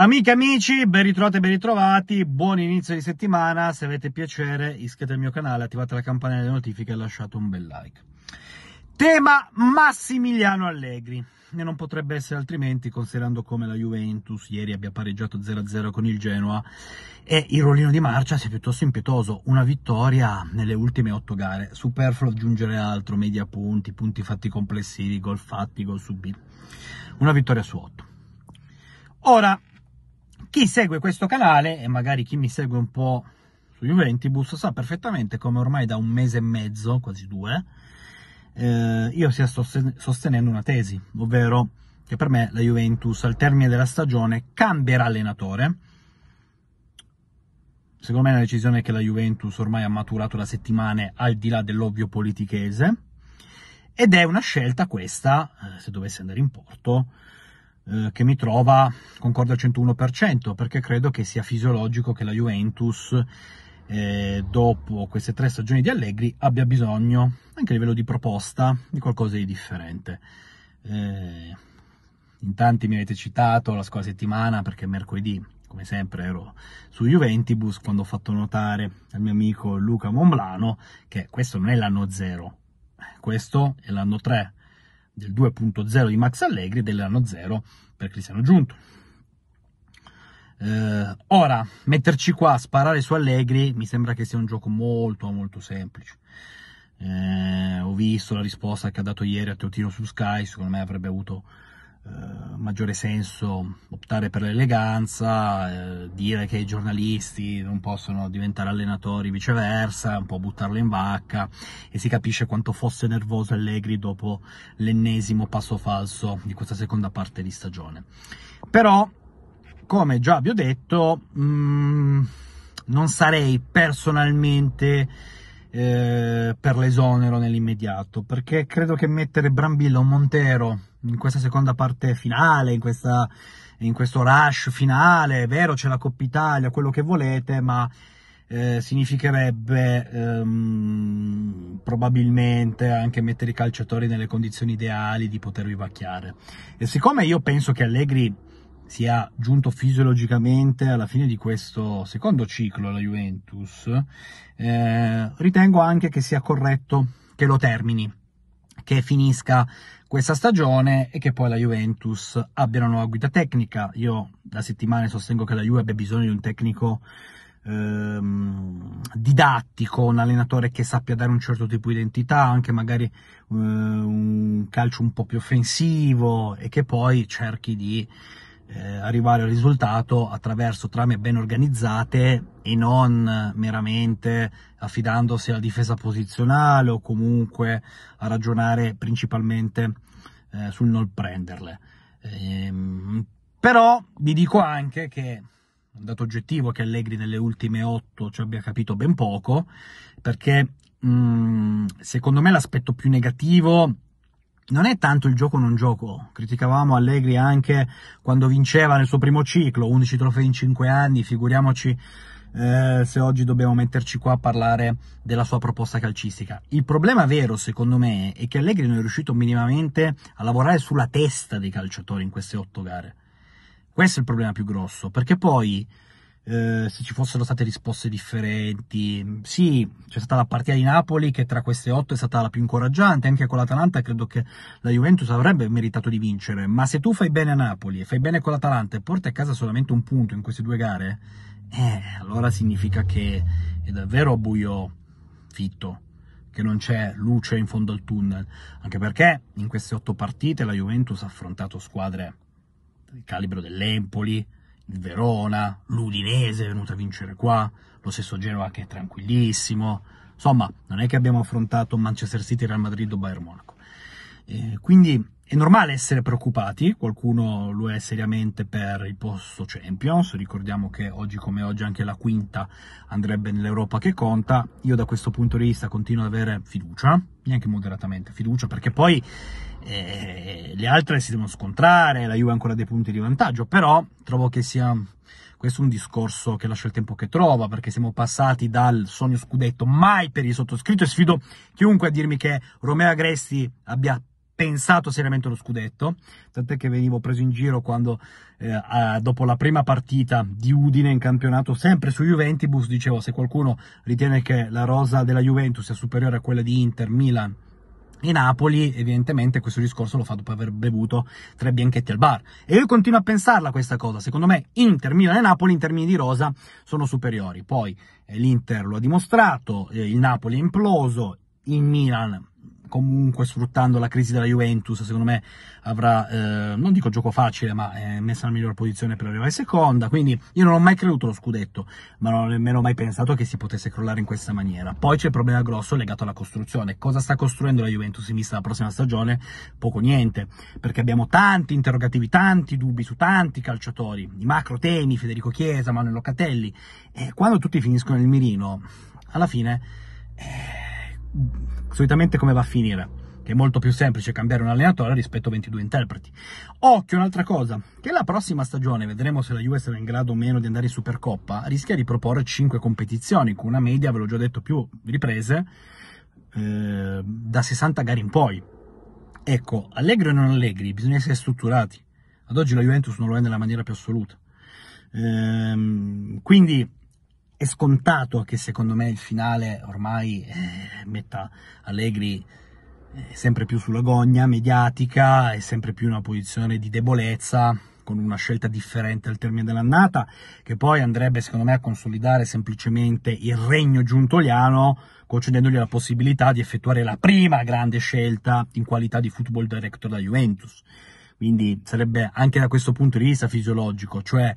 Amiche, amici, ben ritrovati e ben ritrovati, buon inizio di settimana, se avete piacere iscrivetevi al mio canale, attivate la campanella di notifiche e lasciate un bel like. Tema Massimiliano Allegri, e non potrebbe essere altrimenti considerando come la Juventus ieri abbia pareggiato 0-0 con il Genoa e il rollino di marcia sia piuttosto impietoso, una vittoria nelle ultime otto gare, superfluo aggiungere altro, media punti, punti fatti complessivi, gol fatti, gol subiti, una vittoria su otto. Ora, chi segue questo canale, e magari chi mi segue un po' su Juventus sa perfettamente come ormai da un mese e mezzo, quasi due, eh, io stia sostenendo una tesi, ovvero che per me la Juventus al termine della stagione cambierà allenatore. Secondo me è una decisione che la Juventus ormai ha maturato da settimane, al di là dell'ovvio politichese. Ed è una scelta questa, eh, se dovesse andare in porto, eh, che mi trova concordo al 101% perché credo che sia fisiologico che la Juventus eh, dopo queste tre stagioni di Allegri abbia bisogno anche a livello di proposta di qualcosa di differente eh, in tanti mi avete citato la scorsa settimana perché mercoledì come sempre ero su Juventus quando ho fatto notare al mio amico Luca Momblano che questo non è l'anno zero questo è l'anno 3 del 2.0 di Max Allegri e dell'anno 0 per Cristiano Giunto. Eh, ora, metterci qua a sparare su Allegri mi sembra che sia un gioco molto molto semplice. Eh, ho visto la risposta che ha dato ieri a Teotino su Sky, secondo me avrebbe avuto eh, maggiore senso optare per l'eleganza, eh, dire che i giornalisti non possono diventare allenatori, viceversa, un po' buttarlo in vacca e si capisce quanto fosse nervoso Allegri dopo l'ennesimo passo falso di questa seconda parte di stagione. Però, come già vi ho detto, mh, mm, non sarei personalmente eh, per l'esonero nell'immediato, perché credo che mettere Brambilla o Montero in questa seconda parte finale, in, questa, in questo rush finale. È vero, c'è la Coppa Italia, quello che volete, ma eh, significherebbe ehm, probabilmente anche mettere i calciatori nelle condizioni ideali di poter vivacchiare. E siccome io penso che Allegri sia giunto fisiologicamente alla fine di questo secondo ciclo alla Juventus, eh, ritengo anche che sia corretto che lo termini che finisca questa stagione e che poi la Juventus abbia una nuova guida tecnica. Io da settimane sostengo che la Juve abbia bisogno di un tecnico ehm, didattico, un allenatore che sappia dare un certo tipo di identità, anche magari eh, un calcio un po' più offensivo e che poi cerchi di eh, arrivare al risultato attraverso trame ben organizzate e non meramente affidandosi alla difesa posizionale o comunque a ragionare principalmente eh, sul non prenderle. Ehm, però vi dico anche che è un dato oggettivo che Allegri nelle ultime otto ci abbia capito ben poco, perché mh, mm, secondo me l'aspetto più negativo non è tanto il gioco non gioco. Criticavamo Allegri anche quando vinceva nel suo primo ciclo, 11 trofei in 5 anni, figuriamoci eh, se oggi dobbiamo metterci qua a parlare della sua proposta calcistica. Il problema vero, secondo me, è che Allegri non è riuscito minimamente a lavorare sulla testa dei calciatori in queste otto gare. Questo è il problema più grosso, perché poi eh, se ci fossero state risposte differenti. Sì, c'è stata la partita di Napoli che tra queste otto è stata la più incoraggiante, anche con l'Atalanta credo che la Juventus avrebbe meritato di vincere, ma se tu fai bene a Napoli e fai bene con l'Atalanta e porti a casa solamente un punto in queste due gare, eh, allora significa che è davvero buio fitto che non c'è luce in fondo al tunnel, anche perché in queste otto partite la Juventus ha affrontato squadre del calibro dell'Empoli, il Verona, l'Udinese è venuta a vincere qua, lo stesso Genoa che è tranquillissimo. Insomma, non è che abbiamo affrontato Manchester City, Real Madrid o Bayern Monaco. Eh, quindi è normale essere preoccupati, qualcuno lo è seriamente per il posto Champions, ricordiamo che oggi come oggi anche la quinta andrebbe nell'Europa che conta, io da questo punto di vista continuo ad avere fiducia, neanche moderatamente fiducia, perché poi eh, le altre si devono scontrare, la Juve ha ancora dei punti di vantaggio, però trovo che sia questo è un discorso che lascia il tempo che trova, perché siamo passati dal sogno scudetto mai per il sottoscritto e sfido chiunque a dirmi che Romeo Agresti abbia pensato seriamente allo scudetto, tant'è che venivo preso in giro quando eh, dopo la prima partita di Udine in campionato, sempre su Juventus, dicevo se qualcuno ritiene che la rosa della Juventus sia superiore a quella di Inter, Milan e Napoli, evidentemente questo discorso lo fa dopo aver bevuto tre bianchetti al bar. E io continuo a pensarla questa cosa, secondo me Inter, Milan e Napoli in termini di rosa sono superiori, poi eh, l'Inter lo ha dimostrato, eh, il Napoli è imploso, il Milan comunque sfruttando la crisi della Juventus, secondo me avrà, eh, non dico gioco facile, ma è eh, messa nella migliore posizione per arrivare seconda, quindi io non ho mai creduto allo scudetto, ma non ho nemmeno mai pensato che si potesse crollare in questa maniera. Poi c'è il problema grosso legato alla costruzione, cosa sta costruendo la Juventus in vista della prossima stagione? Poco niente, perché abbiamo tanti interrogativi, tanti dubbi su tanti calciatori, di macro temi, Federico Chiesa, Manuel Locatelli, e quando tutti finiscono nel mirino, alla fine solitamente come va a finire che è molto più semplice cambiare un allenatore rispetto a 22 interpreti. Occhio un'altra cosa, che la prossima stagione, vedremo se la Juve sarà in grado o meno di andare in Supercoppa, rischia di proporre 5 competizioni, con una media, ve l'ho già detto, più riprese, eh, da 60 gare in poi. Ecco, allegri o non allegri, bisogna essere strutturati. Ad oggi la Juventus non lo è nella maniera più assoluta. Ehm, quindi è scontato che secondo me il finale ormai eh, metta Allegri eh, sempre più sulla gogna mediatica e sempre più in una posizione di debolezza con una scelta differente al termine dell'annata che poi andrebbe secondo me a consolidare semplicemente il regno giuntoliano concedendogli la possibilità di effettuare la prima grande scelta in qualità di football director da Juventus quindi sarebbe anche da questo punto di vista fisiologico cioè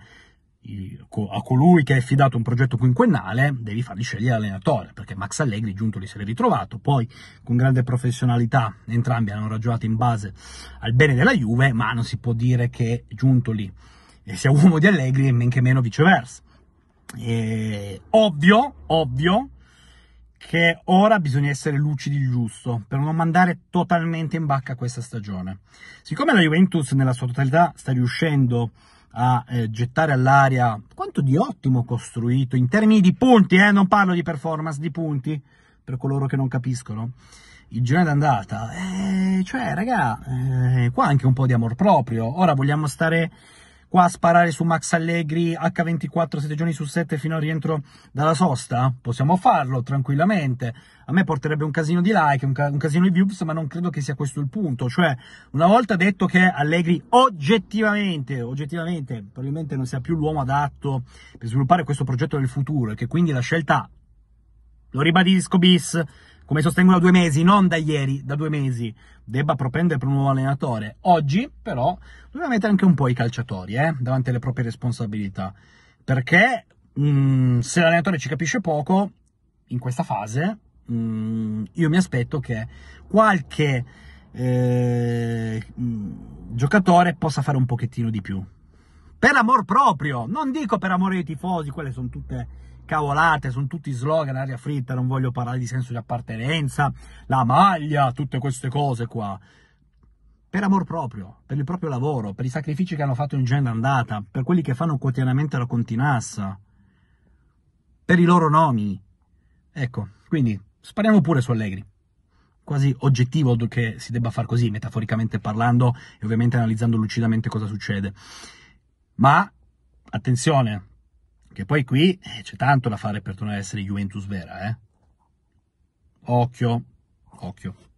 a colui che è affidato un progetto quinquennale devi fargli scegliere l'allenatore perché Max Allegri giunto lì se l'è ritrovato poi con grande professionalità entrambi hanno ragionato in base al bene della Juve ma non si può dire che giunto lì sia uomo di Allegri e men che meno viceversa e ovvio ovvio che ora bisogna essere lucidi il giusto per non mandare totalmente in bacca questa stagione siccome la Juventus nella sua totalità sta riuscendo a a eh, gettare all'aria quanto di ottimo costruito in termini di punti, eh, non parlo di performance, di punti, per coloro che non capiscono. Il girone d'andata, eh, cioè, raga, eh, qua anche un po' di amor proprio. Ora vogliamo stare qua a sparare su Max Allegri H24 7 giorni su 7 fino al rientro dalla sosta? Possiamo farlo tranquillamente. A me porterebbe un casino di like, un, ca- un casino di views, ma non credo che sia questo il punto. Cioè, una volta detto che Allegri oggettivamente, oggettivamente probabilmente non sia più l'uomo adatto per sviluppare questo progetto del futuro e che quindi la scelta lo ribadisco bis, come sostengo da due mesi, non da ieri, da due mesi, debba propendere per un nuovo allenatore. Oggi, però, dobbiamo mettere anche un po' i calciatori eh, davanti alle proprie responsabilità, perché mh, mm, se l'allenatore ci capisce poco, in questa fase, mh, mm, io mi aspetto che qualche eh, mm, giocatore possa fare un pochettino di più. Per amor proprio, non dico per amore dei tifosi, quelle sono tutte cavolate, sono tutti slogan, aria fritta, non voglio parlare di senso di appartenenza, la maglia, tutte queste cose qua. Per amor proprio, per il proprio lavoro, per i sacrifici che hanno fatto in genere andata, per quelli che fanno quotidianamente la continassa, per i loro nomi. Ecco, quindi spariamo pure su Allegri quasi oggettivo che si debba far così, metaforicamente parlando e ovviamente analizzando lucidamente cosa succede. Ma attenzione, che poi qui eh, c'è tanto da fare per tornare a essere Juventus vera, eh. Occhio, occhio.